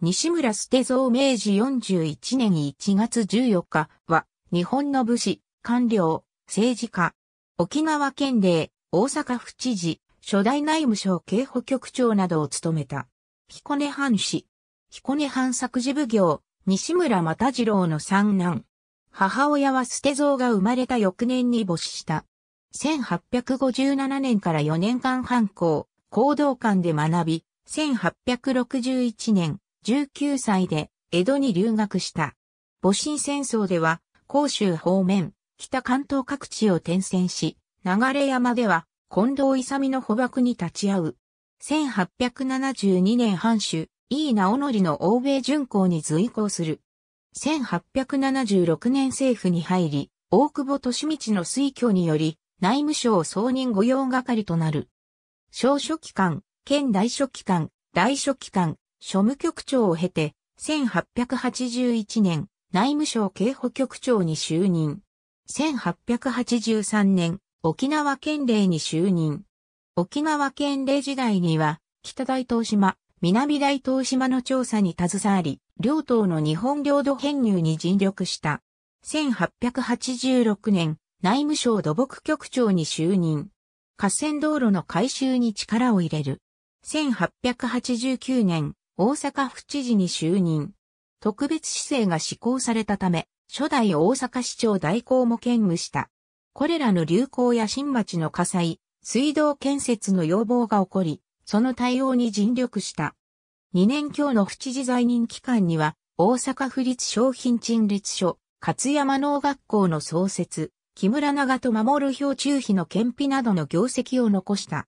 西村捨蔵明治41年1月14日は、日本の武士、官僚、政治家、沖縄県令、大阪府知事、初代内務省警保局長などを務めた。彦根藩士、彦根藩作事奉行、西村又次郎の三男。母親は捨蔵が生まれた翌年に母子した。1857年から4年間犯行、行動館で学び、1861年、19歳で江戸に留学した。戊辰戦争では、甲州方面、北関東各地を転戦し、流山では、近藤勇の捕獲に立ち会う。1872年藩主、井伊直則の欧米巡航に随行する。1876年政府に入り、大久保利道の推挙により、内務省総任御用係となる。小書記官、県大書記官、大書記官、庶務局長を経て、1881年、内務省警保局長に就任。1883年、沖縄県令に就任。沖縄県令時代には、北大東島、南大東島の調査に携わり、両党の日本領土編入に尽力した。1886年、内務省土木局長に就任。河川道路の改修に力を入れる。1889年、大阪府知事に就任。特別市政が施行されたため、初代大阪市長代行も兼務した。これらの流行や新町の火災、水道建設の要望が起こり、その対応に尽力した。2年強の府知事在任期間には、大阪府立商品陳列所、勝山農学校の創設、木村長と守表中費の検費などの業績を残した。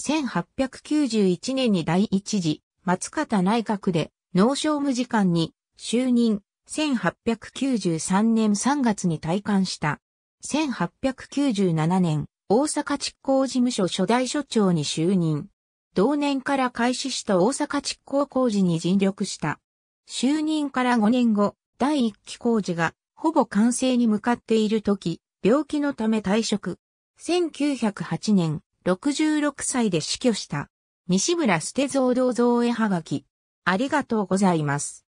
1891年に第一次松方内閣で農商務次官に就任、1893年3月に退官した。1897年、大阪執行事務所初代所長に就任。同年から開始した大阪執行工事に尽力した。就任から5年後、第1期工事がほぼ完成に向かっている時、病気のため退職。1908年、66歳で死去した。西村捨蔵銅像絵はがき。ありがとうございます。